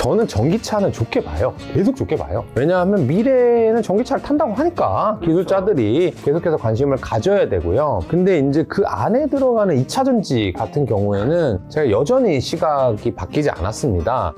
저는 전기차는 좋게 봐요. 계속 좋게 봐요. 왜냐하면 미래에는 전기차를 탄다고 하니까 기술자들이 그렇죠. 계속해서 관심을 가져야 되고요. 근데 이제 그 안에 들어가는 2차 전지 같은 경우에는 제가 여전히 시각이 바뀌지 않았습니다.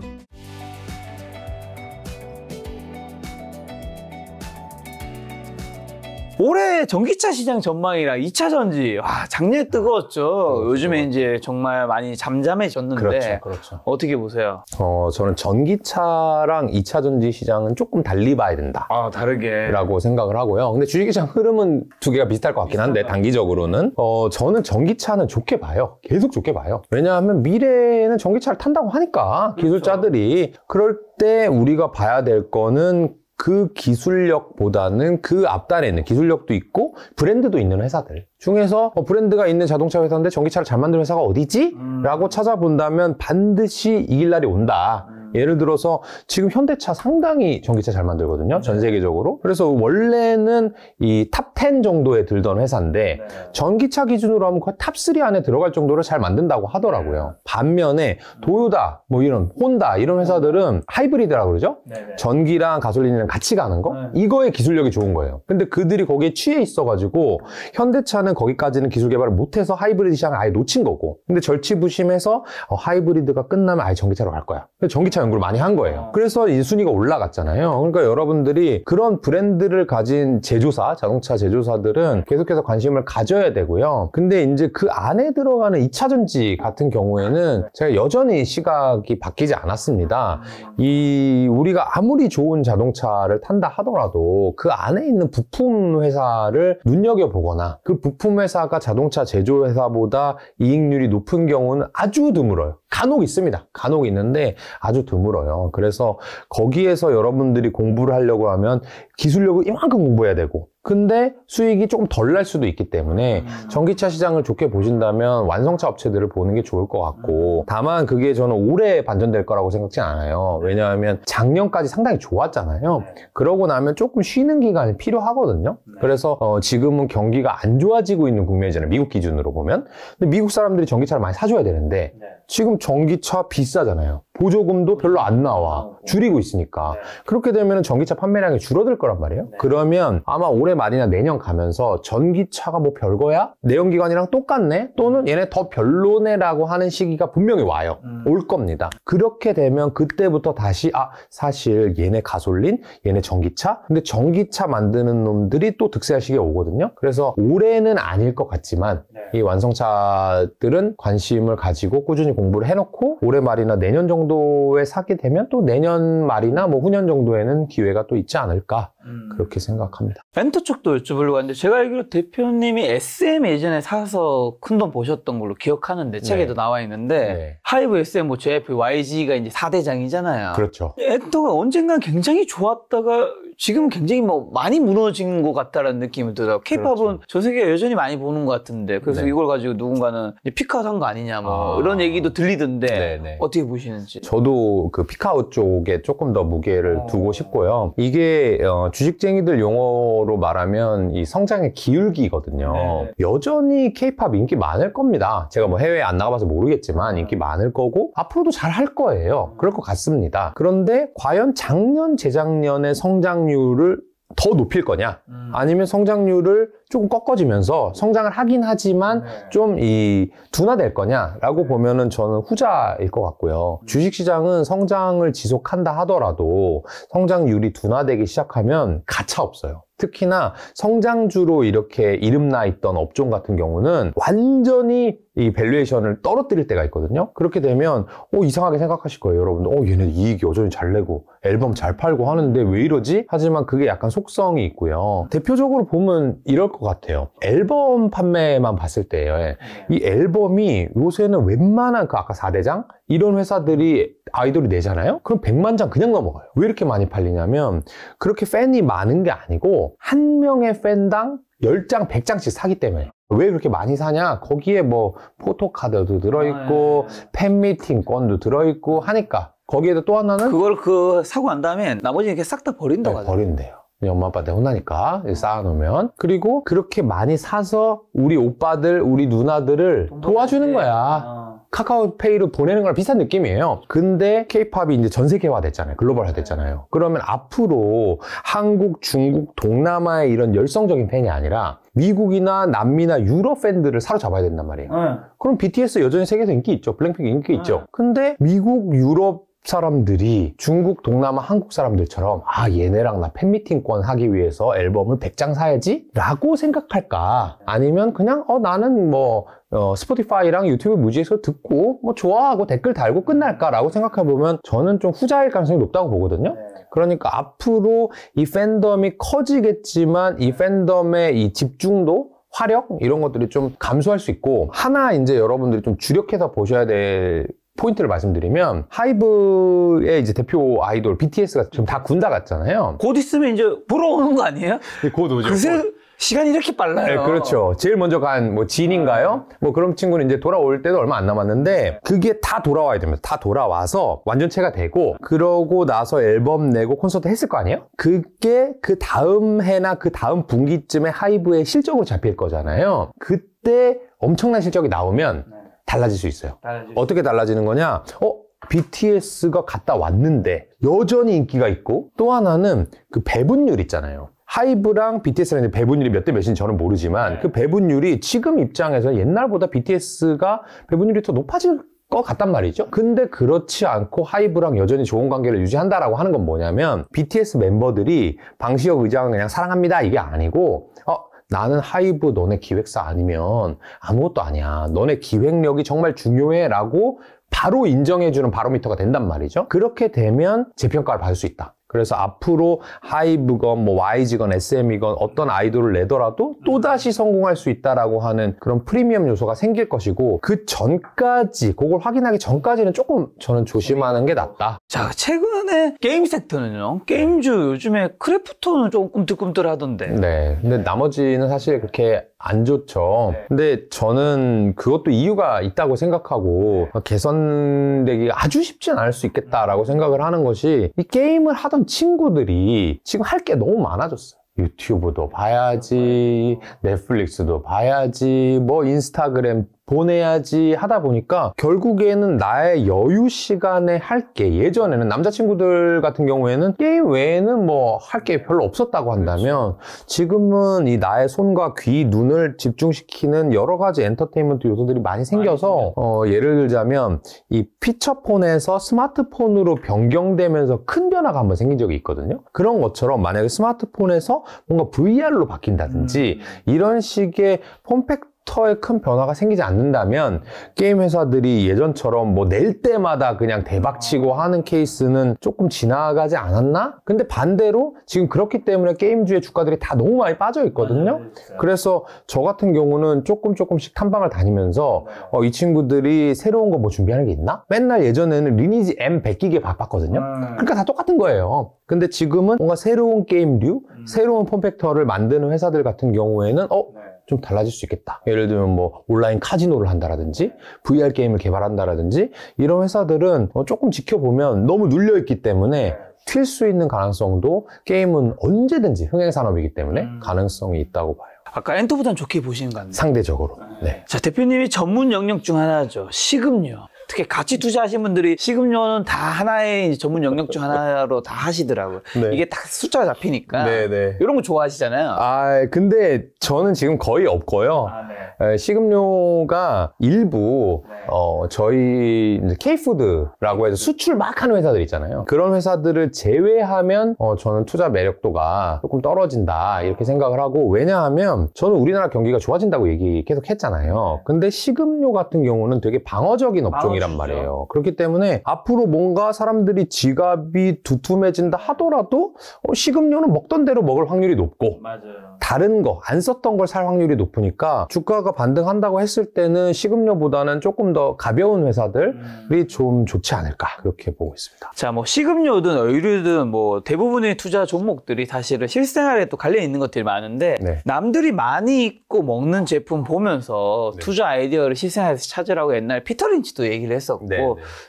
올해 전기차 시장 전망이랑 2차 전지 와 작년 아, 뜨거웠죠. 그 요즘에 이제 정말 많이 잠잠해졌는데 그렇죠, 그렇죠. 어떻게 보세요? 어 저는 전기차랑 2차 전지 시장은 조금 달리 봐야 된다. 아 다르게라고 생각을 하고요. 근데 주식시장 흐름은 두 개가 비슷할 것 같긴 한데 단기적으로는 어 저는 전기차는 좋게 봐요. 계속 좋게 봐요. 왜냐하면 미래에는 전기차를 탄다고 하니까 기술자들이 그렇죠. 그럴 때 우리가 봐야 될 거는 그 기술력보다는 그 앞단에 있는 기술력도 있고 브랜드도 있는 회사들 중에서 어, 브랜드가 있는 자동차 회사인데 전기차를 잘 만드는 회사가 어디지? 음. 라고 찾아본다면 반드시 이길 날이 온다. 음. 음. 예를 들어서 지금 현대차 상당히 전기차 잘 만들거든요. 전 네. 세계적으로. 그래서 원래는 이 탑 10 정도에 들던 회사인데 네. 전기차 기준으로 하면 거의 탑 3 안에 들어갈 정도로 잘 만든다고 하더라고요. 네. 반면에 음. 도요다, 뭐 이런 혼다 이런 회사들은 음. 하이브리드라고 그러죠. 전기랑 가솔린이랑 같이 가는 거. 이거의 기술력이 좋은 거예요. 근데 그들이 거기에 취해 있어가지고 현대차는 거기까지는 기술 개발을 못해서 하이브리드 시장을 아예 놓친 거고. 근데 절치부심해서 어, 하이브리드가 끝나면 아예 전기차로 갈 거야. 전기차 연구를 많이 한 거예요. 어. 그래서 이 순위가 올라갔잖아요. 그러니까 여러분들이 그런 브랜드를 가진 제조사, 자동차 제조사들은 계속해서 관심을 가져야 되고요. 근데 이제 그 안에 들어가는 2차 전지 같은 경우에는 제가 여전히 시각이 바뀌지 않았습니다. 이 우리가 아무리 좋은 자동차를 탄다 하더라도 그 안에 있는 부품 회사를 눈여겨 보거나 그 부품 회사가 자동차 제조 회사보다 이익률이 높은 경우는 아주 드물어요. 간혹 있습니다. 간혹 있는데 아주 드물어요. 그래서 거기에서 여러분들이 공부를 하려고 하면 기술력을 이만큼 공부해야 되고 근데 수익이 조금 덜 날 수도 있기 때문에 음. 전기차 시장을 좋게 보신다면 완성차 업체들을 보는 게 좋을 것 같고 음. 다만 그게 저는 오래 반전될 거라고 생각지 않아요 왜냐하면 작년까지 상당히 좋았잖아요 네. 그러고 나면 조금 쉬는 기간이 필요하거든요 네. 그래서 어 지금은 경기가 안 좋아지고 있는 국면이잖아요 미국 기준으로 보면 근데 미국 사람들이 전기차를 많이 사줘야 되는데 네. 지금 전기차 비싸잖아요 보조금도 별로 안 나와 어, 어. 줄이고 있으니까 그렇게 되면 전기차 판매량이 줄어들 거라고 거란 말이에요. 네. 그러면 아마 올해 말이나 내년 가면서 전기차가 뭐 별거야? 내연기관이랑 똑같네? 또는 얘네 더 별로네라고 하는 시기가 분명히 와요. 음. 올 겁니다. 그렇게 되면 그때부터 다시 아 사실 얘네 가솔린, 얘네 전기차. 근데 전기차 만드는 놈들이 또 득세할 시기가 오거든요. 그래서 올해는 아닐 것 같지만 네. 이 완성차들은 관심을 가지고 꾸준히 공부를 해놓고 올해 말이나 내년 정도에 사게 되면 또 내년 말이나 뭐 후년 정도에는 기회가 또 있지 않을까 음. 그렇게 생각합니다. 멘토 쪽도 여쭤보려고 하는데 제가 알기로 대표님이 SM 예전에 사서 큰돈 보셨던 걸로 기억하는데 네. 책에도 나와 있는데 네. 하이브 SM 뭐 JF YG가 이제 4대장이잖아요. 그렇죠. 엔터가 언젠간 굉장히 좋았다가 지금 굉장히 뭐 많이 무너진 것 같다라는 느낌이 들어요. 케이팝은 그렇죠. 전 세계가 여전히 많이 보는 것 같은데 그래서 네. 이걸 가지고 누군가는 피카아웃한 거 아니냐 뭐 아. 이런 얘기도 들리던데 네네. 네. 어떻게 보시는지. 저도 그 피카아웃 쪽에 조금 더 무게를 어. 두고 싶고요. 이게 어, 주식쟁이들 용어로 말하면 이 성장의 기울기거든요. 네. 여전히 케이팝 인기 많을 겁니다. 제가 뭐 해외에 안 나가봐서 모르겠지만 인기 음. 많을 거고 앞으로도 잘 할 거예요. 그럴 것 같습니다. 그런데 과연 작년 재작년의 성장률 성장률을 더 높일 거냐 음. 아니면 성장률을 조금 꺾어지면서 성장을 하긴 하지만 네. 좀이 둔화될 거냐라고 네. 보면은 저는 후자일 것 같고요 음. 주식시장은 성장을 지속한다 하더라도 성장률이 둔화되기 시작하면 가차 없어요 특히나 성장주로 이렇게 이름나 있던 업종 같은 경우는 완전히 이 밸류에이션을 떨어뜨릴 때가 있거든요. 그렇게 되면 어, 이상하게 생각하실 거예요, 여러분들. 어, 얘네 이익 이 여전히 잘 내고 앨범 잘 팔고 하는데 왜 이러지? 하지만 그게 약간 속성이 있고요. 대표적으로 보면 이럴 것 같아요. 앨범 판매만 봤을 때이 요 네. 앨범이 요새는 웬만한 그 아까 4대장 이런 회사들이 아이돌이 내잖아요? 그럼 100만 장 그냥 넘어가요. 왜 이렇게 많이 팔리냐면 그렇게 팬이 많은 게 아니고 한 명의 팬당 10장, 100장씩 사기 때문에. 왜 그렇게 많이 사냐? 거기에 뭐 포토카드도 들어있고 아, 예. 팬미팅권도 들어있고 하니까 거기에도 또 하나는 그걸 그 사고 난 다음에 나머지 이렇게 싹 다 버린다고 네, 버린대요. 네, 엄마 아빠한테 혼나니까 쌓아놓으면 그리고 그렇게 많이 사서 우리 오빠들 우리 누나들을 도와주는 거야. 아. 카카오페이로 보내는 거랑 비슷한 느낌이에요. 근데 케이팝이 이제 전 세계화 됐잖아요. 글로벌화 됐잖아요. 그러면 앞으로 한국, 중국, 동남아의 이런 열성적인 팬이 아니라 미국이나 남미나 유럽 팬들을 사로잡아야 된단 말이에요. 네. 그럼 BTS 여전히 세계에서 인기 있죠. 블랙핑크 인기 네. 있죠. 근데 미국, 유럽 사람들이 중국, 동남아, 한국 사람들처럼 아 얘네랑 나 팬미팅권 하기 위해서 앨범을 100장 사야지? 라고 생각할까? 아니면 그냥 어 나는 뭐 어, 스포티파이랑 유튜브 무지에서 듣고 뭐 좋아하고 댓글 달고 끝날까라고 생각해보면 저는 좀 후자일 가능성이 높다고 보거든요. 네. 그러니까 앞으로 이 팬덤이 커지겠지만 이 팬덤의 이 집중도 화력 이런 것들이 좀 감소할 수 있고 하나 이제 여러분들이 좀 주력해서 보셔야 될 포인트를 말씀드리면 하이브의 이제 대표 아이돌 BTS가 지금 다 군다 갔잖아요. 곧 있으면 이제 보러 오는 거 아니에요? 네, 곧 오죠. 그새 시간이 이렇게 빨라요. 네, 그렇죠. 제일 먼저 간뭐 지인인가요? 네. 뭐 그런 친구는 이제 돌아올 때도 얼마 안 남았는데 그게 다 돌아와야 됩니다. 다 돌아와서 완전체가 되고 그러고 나서 앨범 내고 콘서트 했을 거 아니에요? 그게 그 다음 해나 그 다음 분기쯤에 하이브의 실적으로 잡힐 거잖아요. 그때 엄청난 실적이 나오면 네. 달라질 수 있어요. 달라질 어떻게 달라지는 거냐? 어? BTS가 갔다 왔는데 여전히 인기가 있고 또 하나는 그 배분율 있잖아요. 하이브랑 BTS랑 배분율이 몇 대 몇인지 저는 모르지만 네. 그 배분율이 지금 입장에서 옛날보다 BTS가 배분율이 더 높아질 것 같단 말이죠. 근데 그렇지 않고 하이브랑 여전히 좋은 관계를 유지한다라고 하는 건 뭐냐면 BTS 멤버들이 방시혁 의장은 그냥 사랑합니다 이게 아니고 어 나는 하이브 너네 기획사 아니면 아무것도 아니야. 너네 기획력이 정말 중요해 라고 바로 인정해주는 바로미터가 된단 말이죠. 그렇게 되면 재평가를 받을 수 있다. 그래서 앞으로 하이브건 뭐 YG건 SM이건 어떤 아이돌을 내더라도 또다시 성공할 수 있다라고 하는 그런 프리미엄 요소가 생길 것이고 그 전까지 그걸 확인하기 전까지는 조금 저는 조심하는 게 낫다. 자 최근에 게임 섹터는요. 게임주 요즘에 크래프톤은 조금 꿈끔꿈틀하던데 네. 근데 나머지는 사실 그렇게 안 좋죠. 네. 근데 저는 그것도 이유가 있다고 생각하고 네. 개선되기 아주 쉽진 않을 수 있겠다라고 생각을 하는 것이 이 게임을 하던 친구들이 지금 할 게 너무 많아졌어요. 유튜브도 봐야지, 네. 넷플릭스도 봐야지, 뭐 인스타그램 보내야지 하다 보니까 결국에는 나의 여유 시간에 할게 예전에는 남자친구들 같은 경우에는 게임 외에는 뭐 할 게 별로 없었다고 한다면 그렇죠. 지금은 이 나의 손과 귀, 눈을 집중시키는 여러 가지 엔터테인먼트 요소들이 많이 생겨서 어, 예를 들자면 이 피처폰에서 스마트폰으로 변경되면서 큰 변화가 한번 생긴 적이 있거든요. 그런 것처럼 만약에 스마트폰에서 뭔가 VR로 바뀐다든지 음. 이런 식의 폼팩 트 컴퓨터에 큰 변화가 생기지 않는다면 게임 회사들이 예전처럼 뭐 낼 때마다 그냥 대박치고 하는 케이스는 조금 지나가지 않았나? 근데 반대로 지금 그렇기 때문에 게임주의 주가들이 다 너무 많이 빠져 있거든요. 네, 그래서 저 같은 경우는 조금 조금씩 탐방을 다니면서 어, 이 친구들이 새로운 거 뭐 준비하는 게 있나? 맨날 예전에는 리니지 M 베끼0기계 바빴거든요. 네. 그러니까 다 똑같은 거예요. 근데 지금은 뭔가 새로운 게임류, 음. 새로운 폼팩터를 만드는 회사들 같은 경우에는 어 네. 좀 달라질 수 있겠다. 예를 들면 뭐 온라인 카지노를 한다라든지 VR 게임을 개발한다라든지 이런 회사들은 어, 조금 지켜보면 너무 눌려있기 때문에 튈 수 있는 가능성도 게임은 언제든지 흥행 산업이기 때문에 음. 가능성이 있다고 봐요. 아까 엔터보단 좋게 보시는 것 같네요. 상대적으로. 네. 자, 대표님이 전문 영역 중 하나죠. 시금류. 특히 같이 투자하신 분들이 시음료는다 하나의 전문 영역 중 하나로 다 하시더라고요. 네. 이게 딱 숫자 가 잡히니까 네네. 네. 이런 거 좋아하시잖아요. 아 근데 저는 지금 거의 없고요. 아, 네. 식음료가 일부 네. 어, 저희 케이푸드라고 해서 수출 막 하는 회사들 있잖아요. 그런 회사들을 제외하면 어, 저는 투자 매력도가 조금 떨어진다 이렇게 생각을 하고 왜냐하면 저는 우리나라 경기가 좋아진다고 얘기 계속 했잖아요. 근데 시음료 같은 경우는 되게 방어적인 업종이라. 직업이란 아, 말이에요. 그렇기 때문에 앞으로 뭔가 사람들이 지갑이 두툼해진다 하더라도 어, 식음료는 먹던 대로 먹을 확률이 높고 맞아요. 다른 거 안 썼던 걸 살 확률이 높으니까 주가가 반등한다고 했을 때는 식음료보다는 조금 더 가벼운 회사들이 음. 좀 좋지 않을까 그렇게 보고 있습니다. 자, 뭐 식음료든 의류든 뭐 대부분의 투자 종목들이 사실은 실생활에 또 관련 있는 것들이 많은데 네. 남들이 많이 입고 먹는 제품 보면서 네. 투자 아이디어를 실생활에서 찾으라고 옛날 피터 린치도 얘기를 했었고 네, 네.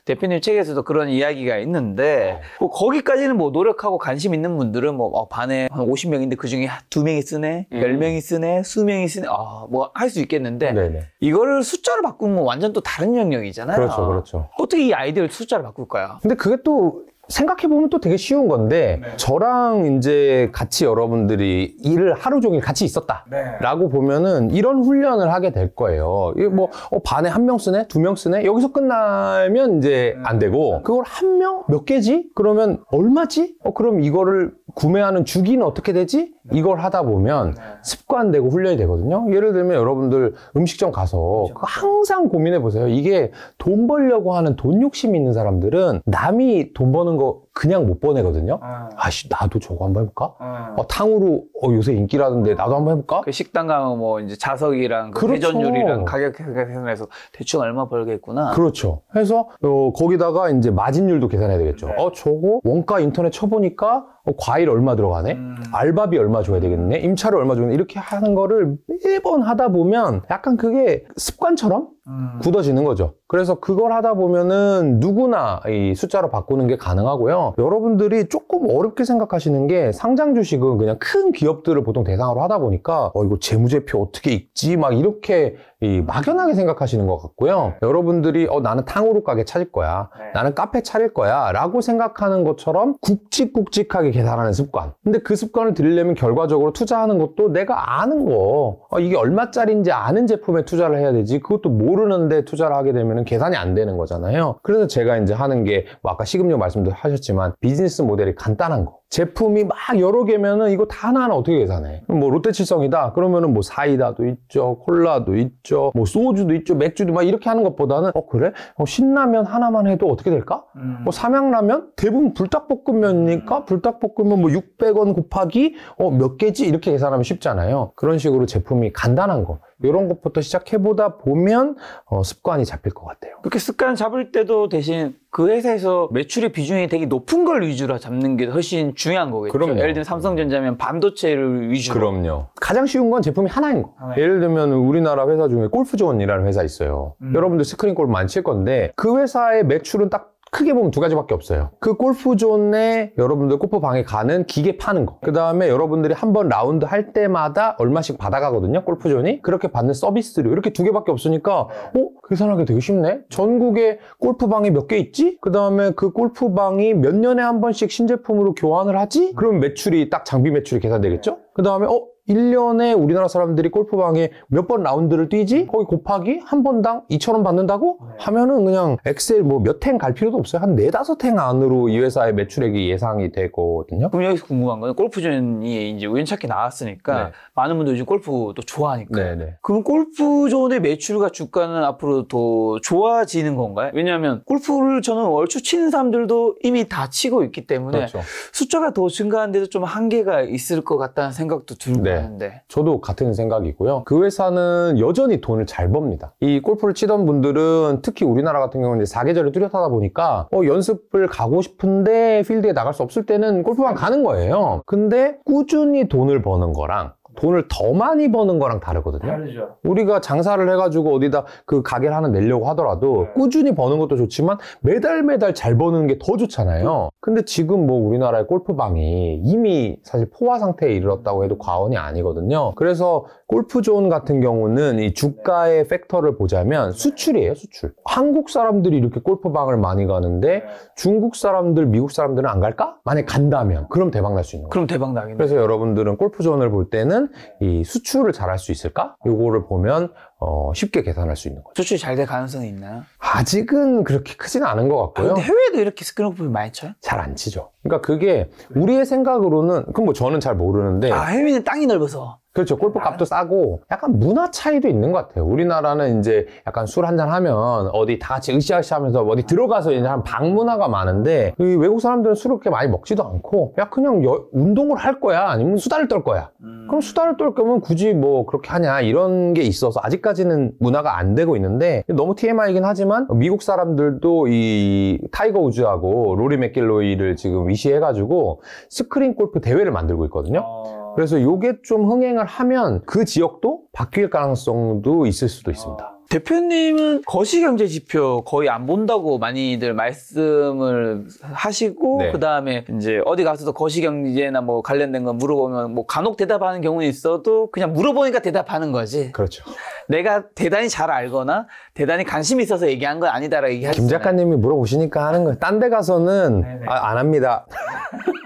대표님 책에서도 그런 이야기가 있는데 네. 뭐 거기까지는 뭐 노력하고 관심 있는 분들은 뭐 어, 반에 한 50명인데 그 중에 두 명이 쓰는 쓰네, 음. 10명이 쓰네, 수명이 쓰네, 아, 뭐 할 수 있겠는데 네네. 이거를 숫자로 바꾸면 완전 또 다른 영역이잖아요. 그렇죠, 그렇죠. 어떻게 이 아이디어를 숫자로 바꿀까요? 근데 그게 또 생각해보면 또 되게 쉬운 건데 네. 저랑 이제 같이 여러분들이 일을 하루 종일 같이 있었다라고 네. 보면은 이런 훈련을 하게 될 거예요. 이뭐 어, 반에 한 명 쓰네, 두 명 쓰네 여기서 끝나면 이제 음. 안 되고 네. 그걸 한 명 몇 개지? 그러면 얼마지? 어 그럼 이거를 구매하는 주기는 어떻게 되지? 네. 이걸 하다 보면 네. 습관되고 훈련이 되거든요. 예를 들면 여러분들 음식점 가서 그렇죠. 항상 고민해 보세요. 이게 돈 벌려고 하는 돈 욕심이 있는 사람들은 남이 돈 버는 거 그냥 못 보내거든요. 아씨 나도 저거 한번 해볼까? 아. 어, 탕후루 어, 요새 인기라던데 나도 한번 해볼까? 그 식당 가면 뭐 이제 자석이랑 그 그렇죠. 회전율이랑 가격 계산해서 대충 얼마 벌겠구나. 그렇죠. 그래서 어, 거기다가 이제 마진율도 계산해야 되겠죠. 네. 어 저거 원가 인터넷 쳐보니까 어, 과일 얼마 들어가네? 음. 알바비 얼마 줘야 되겠네? 임차료 얼마 줘야 되겠네? 이렇게 하는 거를 매번 하다 보면 약간 그게 습관처럼 음. 굳어지는 거죠. 그래서 그걸 하다 보면은 누구나 이 숫자로 바꾸는 게 가능하고요. 여러분들이 조금 어렵게 생각하시는 게 상장 주식은 그냥 큰 기업들을 보통 대상으로 하다 보니까 어 이거 재무제표 어떻게 읽지 막 이렇게 이 막연하게 생각하시는 것 같고요. 네. 여러분들이 어 나는 탕후루 가게 찾을 거야. 네. 나는 카페 차릴 거야라고 생각하는 것처럼 굵직굵직하게 계산하는 습관. 근데 그 습관을 들이려면 결과적으로 투자하는 것도 내가 아는 거 어, 이게 얼마짜리인지 아는 제품에 투자를 해야 되지. 그것도 뭐 모르는데 투자를 하게 되면 계산이 안 되는 거잖아요. 그래서 제가 이제 하는 게뭐 아까 식음료 말씀도 하셨지만 비즈니스 모델이 간단한 거. 제품이 막 여러 개면은 이거 다 하나하나 어떻게 계산해? 뭐 롯데칠성이다 그러면은 뭐 사이다도 있죠, 콜라도 있죠, 뭐 소주도 있죠, 맥주도 막 이렇게 하는 것보다는 어 그래? 어, 신라면 하나만 해도 어떻게 될까? 음. 뭐 삼양라면 대부분 불닭볶음면이니까 음. 불닭볶음면 뭐 600원 곱하기 어몇 개지 이렇게 계산하면 쉽잖아요. 그런 식으로 제품이 간단한 거. 이런 것부터 시작해보다 보면 어, 습관이 잡힐 것 같아요. 그렇게 습관 잡을 때도 대신 그 회사에서 매출의 비중이 되게 높은 걸 위주로 잡는 게 훨씬 중요한 거겠죠. 그럼요. 예를 들면 삼성전자면 반도체를 위주로. 그럼요. 가장 쉬운 건 제품이 하나인 거. 아, 네. 예를 들면 우리나라 회사 중에 골프존이라는 회사 있어요. 음. 여러분들 스크린 골 많이 칠 건데 그 회사의 매출은 딱 크게 보면 두 가지밖에 없어요. 그 골프존에 여러분들 골프방에 가는 기계 파는 거. 그 다음에 여러분들이 한번 라운드 할 때마다 얼마씩 받아가거든요. 골프존이. 그렇게 받는 서비스료. 이렇게 두 개밖에 없으니까 어? 계산하기 그 되게 쉽네? 전국에 골프방이 몇 개 있지? 그 다음에 그 골프방이 몇 년에 한 번씩 신제품으로 교환을 하지? 그럼 매출이 딱 장비 매출이 계산되겠죠? 그 다음에 어? 1년에 우리나라 사람들이 골프방에 몇 번 라운드를 뛰지? 거기 곱하기 한 번당 2천원 받는다고? 네. 하면은 그냥 엑셀 뭐몇행 갈 필요도 없어요. 한 네다섯 행 안으로 이 회사의 매출액이 예상이 되거든요. 그럼 여기서 궁금한 거는 골프존이 이제 우연찮게 나왔으니까 네. 많은 분들이 요즘 골프 또 좋아하니까. 네네. 네. 그럼 골프존의 매출과 주가는 앞으로 더 좋아지는 건가요? 왜냐하면 골프를 저는 월추 치는 사람들도 이미 다 치고 있기 때문에 그렇죠. 숫자가 더 증가하는 데도 좀 한계가 있을 것 같다는 생각도 들고. 네. 네. 저도 같은 생각이고요. 그 회사는 여전히 돈을 잘 법니다. 이 골프를 치던 분들은 특히 우리나라 같은 경우는 이 사계절이 뚜렷하다 보니까 어, 연습을 가고 싶은데 필드에 나갈 수 없을 때는 골프만 가는 거예요. 근데 꾸준히 돈을 버는 거랑 돈을 더 많이 버는 거랑 다르거든요. 다르죠. 우리가 장사를 해가지고 어디다 그 가게를 하나 내려고 하더라도 네. 꾸준히 버는 것도 좋지만 매달 매달 잘 버는 게 더 좋잖아요. 네. 근데 지금 뭐 우리나라의 골프방이 이미 사실 포화 상태에 이르렀다고 해도 과언이 아니거든요. 그래서 골프존 같은 경우는 이 주가의 네. 팩터를 보자면 네. 수출이에요, 수출. 한국 사람들이 이렇게 골프방을 많이 가는데 중국 사람들, 미국 사람들은 안 갈까? 만약 간다면 그럼 대박 날 수 있는 거예요. 그럼 대박 나겠네. 그래서 여러분들은 골프존을 볼 때는 하면이 수출을 잘할 수 있을까? 요거를 보면 어, 쉽게 계산할 수 있는 거죠. 수출 이잘 될 가능성이 있나요? 아직은 그렇게 크진 않은 것 같고요. 아, 근데 해외도 에 이렇게 스크럼볼 많이 쳐요? 잘 안 치죠. 그러니까 그게 우리의 생각으로는 그럼 뭐 저는 잘 모르는데 아 해외는 땅이 넓어서 그렇죠. 골프 값도 싸고 약간 문화 차이도 있는 것 같아요. 우리나라는 이제 약간 술 한 잔 하면 어디 다 같이 으쌰으쌰 하면서 어디 들어가서 이제 한 방문화가 많은데 외국 사람들은 술을 그렇게 많이 먹지도 않고 야 그냥 여, 운동을 할 거야 아니면 수다를 떨 거야. 음. 그럼 수다를 떨 거면 굳이 뭐 그렇게 하냐 이런 게 있어서 아직까지는 문화가 안 되고 있는데 너무 TMI이긴 하지만 하지만 미국 사람들도 이 타이거 우즈하고 로리 맥길로이를 지금 위시해가지고 스크린 골프 대회를 만들고 있거든요. 아. 그래서 이게좀 흥행을 하면 그 지역도 바뀔 가능성도 있을 수도 있습니다. 대표님은 거시경제 지표 거의 안 본다고 많이들 말씀을 하시고 네. 그다음에 이제 어디 가서도 거시경제나 뭐 관련된 거 물어보면 뭐 간혹 대답하는 경우는 있어도 그냥 물어보니까 대답하는 거지. 그렇죠. 내가 대단히 잘 알거나 대단히 관심이 있어서 얘기한 건 아니다라고 얘기하죠. 김 작가님이 물어보시니까 하는 거예요. 딴 데 가서는 네, 네. 아, 안 합니다.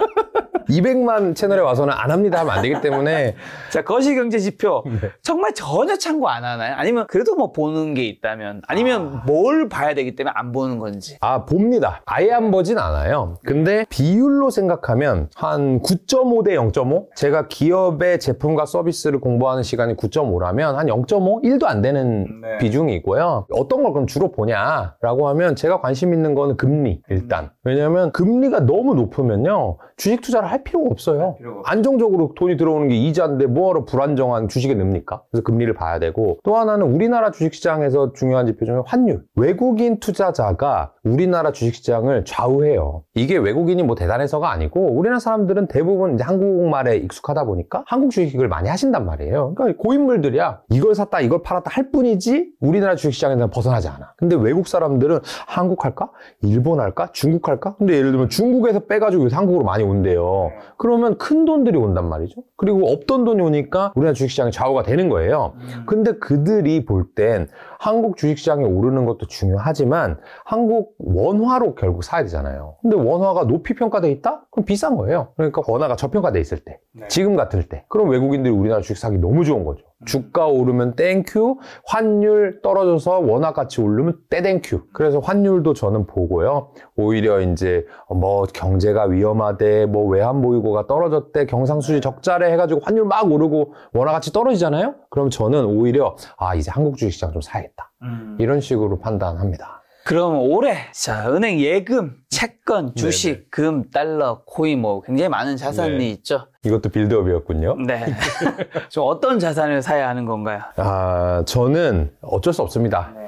200만 채널에 와서는 안 합니다 하면 안 되기 때문에 자 거시경제 지표 네. 정말 전혀 참고 안 하나요? 아니면 그래도 뭐 보는 게 있다면 아니면 아... 뭘 봐야 되기 때문에 안 보는 건지 아 봅니다 아예 안 보진 않아요 근데 비율로 생각하면 한 9.5 대 0.5 제가 기업의 제품과 서비스를 공부하는 시간이 9.5라면 한 0.5? 1도 안 되는 네. 비중이고요 어떤 걸 그럼 주로 보냐라고 하면 제가 관심 있는 거는 금리 일단 왜냐하면 금리가 너무 높으면요 주식 투자를 할할 필요가 없어요. 필요가 안정적으로 돈이 들어오는 게 이자인데 뭐하러 불안정한 주식에 넣습니까? 그래서 금리를 봐야 되고 또 하나는 우리나라 주식시장에서 중요한 지표 중에 환율. 외국인 투자자가 우리나라 주식시장을 좌우해요. 이게 외국인이 뭐 대단해서가 아니고 우리나라 사람들은 대부분 이제 한국말에 익숙하다 보니까 한국 주식을 많이 하신단 말이에요. 그러니까 고인물들이야 이걸 샀다 이걸 팔았다 할 뿐이지 우리나라 주식시장에서는 벗어나지 않아. 근데 외국 사람들은 한국 할까? 일본 할까? 중국 할까? 근데 예를 들면 중국에서 빼가지고 한국으로 많이 온대요. 네. 그러면 큰 돈들이 온단 말이죠. 그리고 없던 돈이 오니까 우리나라 주식시장이 좌우가 되는 거예요. 음. 근데 그들이 볼땐 한국 주식시장이 오르는 것도 중요하지만 한국 원화로 결국 사야 되잖아요. 근데 원화가 높이 평가돼 있다? 그럼 비싼 거예요. 그러니까 원화가 저평가돼 있을 때, 네. 지금 같을 때, 그럼 외국인들이 우리나라 주식 사기 너무 좋은 거죠. 음. 주가 오르면 땡큐, 환율 떨어져서 원화 가치 오르면 떼땡큐. 그래서 환율도 저는 보고요. 오히려 이제 뭐 경제가 위험하대, 뭐 외환 보유고가 떨어졌대, 경상수지 네. 적자래 해가지고 환율 막 오르고 원화 가치 떨어지잖아요. 그럼 저는 오히려 아 이제 한국 주식시장 좀 사야. 해겠다 음. 이런 식으로 판단합니다. 그럼 올해 자 은행 예금, 채권, 주식, 네네. 금, 달러, 코인 뭐 굉장히 많은 자산이 네. 있죠. 이것도 빌드업이었군요. 네. 좀 어떤 자산을 사야 하는 건가요? 아 저는 어쩔 수 없습니다. 네.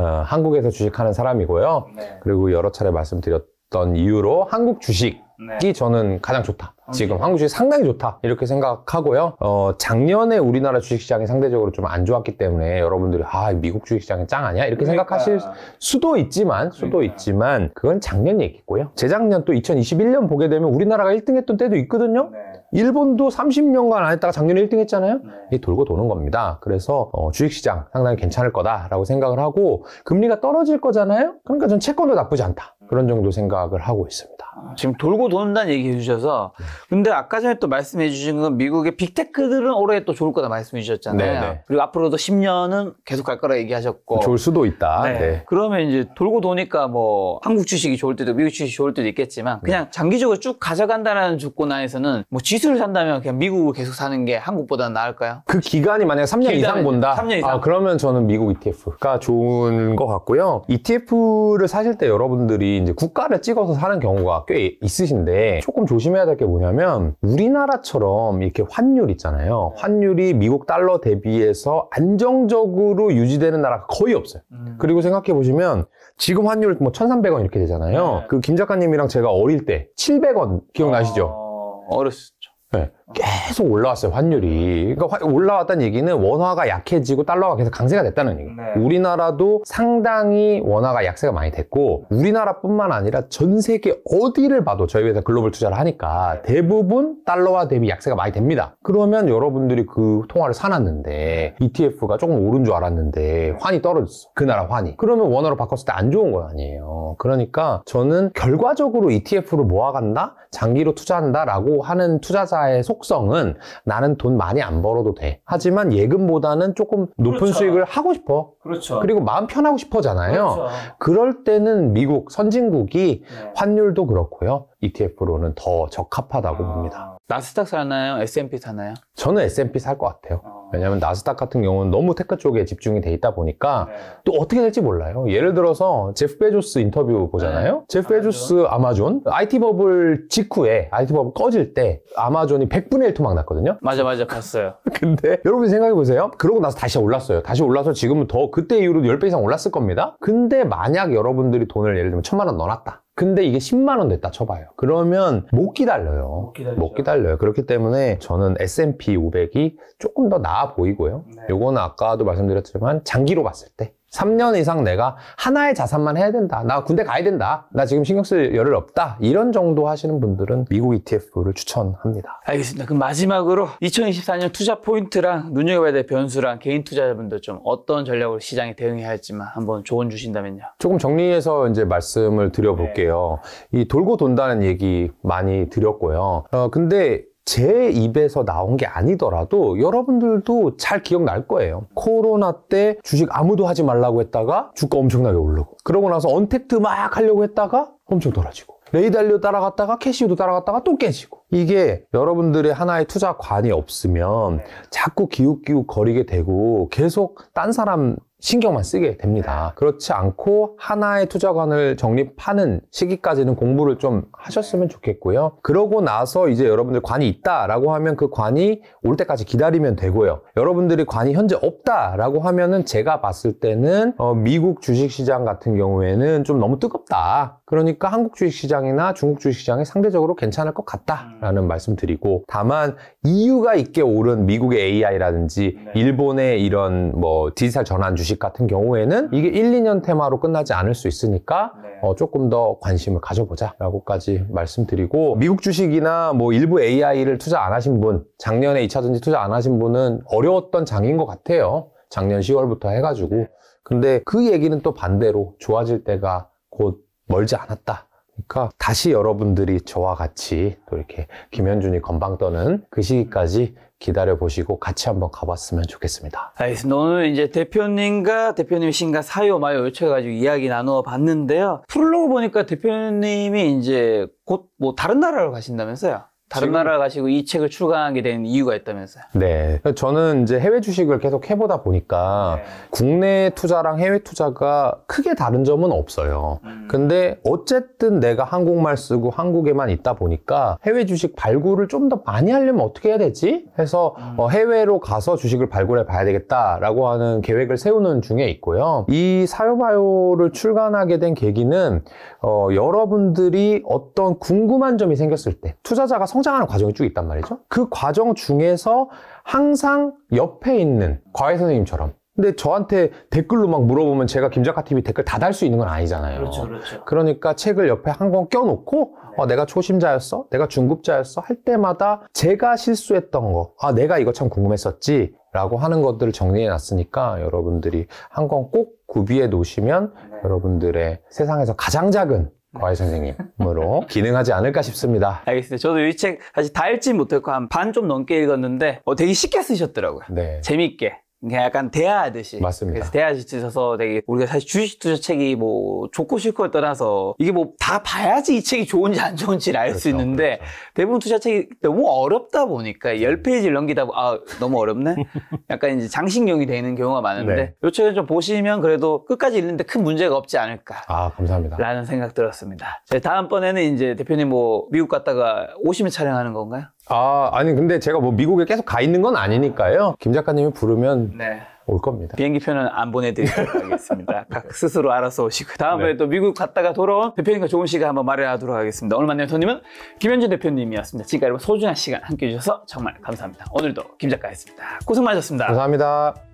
어, 한국에서 주식하는 사람이고요. 네. 그리고 여러 차례 말씀드렸던 이유로 한국 주식이 네. 저는 가장 좋다. 지금 한국 주식 상당히 좋다 이렇게 생각하고요. 어, 작년에 우리나라 주식시장이 상대적으로 좀 안 좋았기 때문에 여러분들이 아 미국 주식시장이 짱 아니야 이렇게 그러니까. 생각하실 수도 있지만 수도 그러니까. 있지만 그건 작년 얘기고요. 재작년 또 2021년 보게 되면 우리나라가 1등했던 때도 있거든요. 네. 일본도 30년간 안 했다가 작년에 1등했잖아요. 네. 이게 돌고 도는 겁니다. 그래서 어, 주식시장 상당히 괜찮을 거다라고 생각을 하고 금리가 떨어질 거잖아요. 그러니까 전 채권도 나쁘지 않다. 그런 정도 생각을 하고 있습니다. 아, 지금 돌고 돈다는 얘기 해주셔서 네. 근데 아까 전에 또 말씀해 주신 건 미국의 빅테크들은 올해 또 좋을 거다 말씀해 주셨잖아요. 네네. 그리고 앞으로도 10년은 계속 갈 거라 얘기하셨고 좋을 수도 있다. 네. 네. 그러면 이제 돌고 도니까 뭐 한국 주식이 좋을 때도 미국 주식이 좋을 때도 있겠지만 네. 그냥 장기적으로 쭉가져간다는 조건 안에서는뭐 지수를 산다면 그냥 미국을 계속 사는 게 한국보다 나을까요? 그 기간이 만약에 3년 이상 본다. 3년 이상. 아, 그러면 저는 미국 ETF가 좋은 것 같고요. ETF를 사실 때 여러분들이 이제 국가를 찍어서 사는 경우가 꽤 있으신데 조금 조심해야 될 게 뭐냐면 우리나라처럼 이렇게 환율 있잖아요. 네. 환율이 미국 달러 대비해서 안정적으로 유지되는 나라가 거의 없어요. 음. 그리고 생각해 보시면 지금 환율 뭐 1,300원 이렇게 되잖아요. 네. 그김 작가님이랑 제가 어릴 때 700원 기억나시죠? 어... 아, 어렸죠. 네. 어. 계속 올라왔어요 환율이 그러니까 올라왔다는 얘기는 원화가 약해지고 달러가 계속 강세가 됐다는 얘기예요 네. 우리나라도 상당히 원화가 약세가 많이 됐고 우리나라뿐만 아니라 전 세계 어디를 봐도 저희 회사 글로벌 투자를 하니까 네. 대부분 달러와 대비 약세가 많이 됩니다 그러면 여러분들이 그 통화를 사놨는데 ETF가 조금 오른 줄 알았는데 환이 떨어졌어 그 나라 환이 그러면 원화로 바꿨을 때 안 좋은 건 아니에요 그러니까 저는 결과적으로 ETF를 모아간다? 장기로 투자한다? 라고 하는 투자자의 속 속성은 나는 돈 많이 안 벌어도 돼. 하지만 예금보다는 조금 높은 그렇죠. 수익을 하고 싶어. 그렇죠. 그리고 마음 편하고 싶어잖아요. 그렇죠. 그럴 때는 미국 선진국이 네. 환율도 그렇고요. ETF로는 더 적합하다고 아... 봅니다. 나스닥 사나요? S&P 사나요? 저는 S&P 살 것 같아요. 어. 왜냐하면 나스닥 같은 경우는 너무 테크 쪽에 집중이 돼 있다 보니까 네. 또 어떻게 될지 몰라요. 예를 들어서 제프 베조스 인터뷰 보잖아요. 네. 제프 아마존. 베조스 아마존 IT 버블 직후에 IT 버블 꺼질 때 아마존이 100분의 1 토막 났거든요. 맞아 맞아 봤어요. 근데 여러분 생각해 보세요. 그러고 나서 다시 올랐어요. 다시 올라서 지금은 더 그때 이후로 10배 이상 올랐을 겁니다. 근데 만약 여러분들이 돈을 예를 들면 천만 원 넣어놨다. 근데 이게 10만 원 됐다 쳐봐요. 그러면 못 기다려요. 못, 못, 기다려요. 그렇기 때문에 저는 S&P 500이 조금 더 나아 보이고요. 네. 요거는 아까도 말씀드렸지만 장기로 봤을 때 3년 이상 내가 하나의 자산만 해야 된다. 나 군대 가야 된다. 나 지금 신경 쓸 여를 없다. 이런 정도 하시는 분들은 미국 ETF를 추천합니다. 알겠습니다. 그럼 마지막으로 2024년 투자 포인트랑 눈여겨봐야 될 변수랑 개인 투자자분들 좀 어떤 전략으로 시장에 대응해야 할지만 한번 조언 주신다면요. 조금 정리해서 이제 말씀을 드려볼게요. 네. 이 돌고 돈다는 얘기 많이 드렸고요. 어, 근데 제 입에서 나온 게 아니더라도 여러분들도 잘 기억날 거예요. 코로나 때 주식 아무도 하지 말라고 했다가 주가 엄청나게 오르고 그러고 나서 언택트 막 하려고 했다가 엄청 떨어지고 레이달리오 따라갔다가 캐시우도 따라갔다가 또 깨지고 이게 여러분들의 하나의 투자관이 없으면 네. 자꾸 기웃기웃 거리게 되고 계속 딴 사람 신경만 쓰게 됩니다. 그렇지 않고 하나의 투자관을 정립하는 시기까지는 공부를 좀 하셨으면 좋겠고요. 그러고 나서 이제 여러분들 관이 있다라고 하면 그 관이 올 때까지 기다리면 되고요. 여러분들이 관이 현재 없다라고 하면은 제가 봤을 때는 어 미국 주식시장 같은 경우에는 좀 너무 뜨겁다. 그러니까 한국 주식시장이나 중국 주식시장이 상대적으로 괜찮을 것 같다라는 말씀드리고 다만 이유가 있게 오른 미국의 AI라든지 네. 일본의 이런 뭐 디지털 전환 주식 주식 같은 경우에는 이게 1, 2년 테마로 끝나지 않을 수 있으니까 네. 어, 조금 더 관심을 가져보자라고까지 말씀드리고 미국 주식이나 뭐 일부 AI를 투자 안 하신 분, 작년에 2차전지 투자 안 하신 분은 어려웠던 장인 것 같아요. 작년 10월부터 해가지고 네. 근데 그 얘기는 또 반대로 좋아질 때가 곧 멀지 않았다. 그러니까 다시 여러분들이 저와 같이 또 이렇게 김현준이 건방 떠는 그 시기까지 기다려 보시고 같이 한번 가봤으면 좋겠습니다. 알겠습니다. 오늘 이제 대표님과 대표님신가 사요 마요 요청해가지고 이야기 나누어 봤는데요. 풀로 보니까 대표님이 이제 곧 뭐 다른 나라로 가신다면서요? 다른 나라 가시고 이 책을 출간하게 된 이유가 있다면서요? 네. 저는 이제 해외 주식을 계속 해보다 보니까 네. 국내 투자랑 해외 투자가 크게 다른 점은 없어요. 음. 근데 어쨌든 내가 한국말 쓰고 한국에만 있다 보니까 해외 주식 발굴을 좀 더 많이 하려면 어떻게 해야 되지? 해서 음. 어, 해외로 가서 주식을 발굴해 봐야 되겠다라고 하는 계획을 세우는 중에 있고요. 이 사요바요를 출간하게 된 계기는 어, 여러분들이 어떤 궁금한 점이 생겼을 때 투자자가 성장하는 과정이 쭉 있단 말이죠. 그 과정 중에서 항상 옆에 있는 과외 선생님처럼 근데 저한테 댓글로 막 물어보면 제가 김작가 TV 댓글 다 달 수 있는 건 아니잖아요. 그렇죠, 그렇죠. 그러니까 책을 옆에 한 권 껴놓고 네. 어, 내가 초심자였어, 내가 중급자였어 할 때마다 제가 실수했던 거, 아 내가 이거 참 궁금했었지라고 하는 것들을 정리해 놨으니까 여러분들이 한 권 꼭 구비해 놓으시면 네. 여러분들의 세상에서 가장 작은 과외 선생님으로 기능하지 않을까 싶습니다. 알겠습니다. 저도 이 책 사실 다 읽진 못했고 한 반 좀 넘게 읽었는데 어, 되게 쉽게 쓰셨더라고요. 네. 재밌게. 그러니까 약간 대하듯이 맞습니다. 그래서 대하듯이 써서 되게 우리가 사실 주식 투자 책이 뭐 좋고 싫고 떠나서 이게 뭐 다 봐야지 이 책이 좋은지 안 좋은지를 알수 그렇죠, 있는데 그렇죠. 대부분 투자 책이 너무 어렵다 보니까 네. 열페이지를 넘기다 아 너무 어렵네 약간 이제 장식용이 되는 경우가 많은데 네. 요 책을 좀 보시면 그래도 끝까지 읽는데 큰 문제가 없지 않을까 아 감사합니다 라는 생각 들었습니다 다음번에는 이제 대표님 뭐 미국 갔다가 오시면 촬영하는 건가요? 아, 아니 근데 제가 뭐 미국에 계속 가 있는 건 아니니까요. 김 작가님이 부르면 네. 올 겁니다. 비행기표는 안 보내드리도록 하겠습니다. 각 스스로 알아서 오시고 다음에 네. 또 미국 갔다가 돌아온 대표님과 좋은 시간 한번 마련하도록 하겠습니다. 오늘 만난 손님은 김현주 대표님이었습니다. 지금까지 뭐 소중한 시간 함께해 주셔서 정말 감사합니다. 오늘도 김 작가였습니다. 고생 많으셨습니다. 감사합니다.